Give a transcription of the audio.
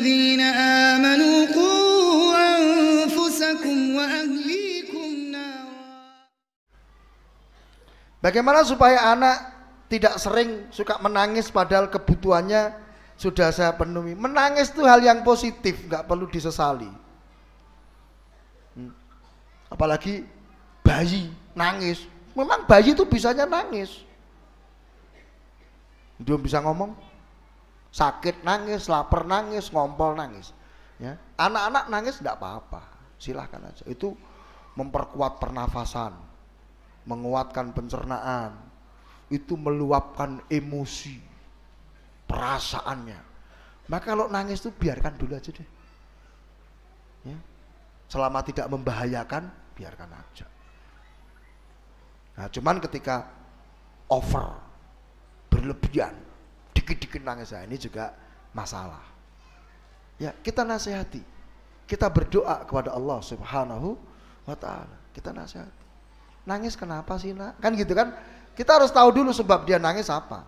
الذين آمنوا قوا أنفسكم وأهليكم نارا Bagaimana supaya anak tidak sering suka menangis padahal kebutuhannya sudah saya penuhi. Menangis itu hal yang positif, nggak perlu disesali. Hmm. Apalagi bayi nangis. Memang bayi itu bisanya nangis. Dia bisa ngomong, sakit nangis, lapar nangis, ngompol nangis. Ya, anak-anak nangis tidak apa-apa, silahkan aja. Itu memperkuat pernafasan, menguatkan pencernaan, itu meluapkan emosi, perasaannya. Maka kalau nangis itu biarkan dulu aja deh. Ya. Selama tidak membahayakan, biarkan aja. Nah, cuman ketika over berlebihan dikit-dikit nangis ya, ini juga masalah ya kita nasihati kita berdoa kepada Allah subhanahu wa ta'ala kita nasihati nangis kenapa sih nak kan gitu kan kita harus tahu dulu sebab dia nangis apa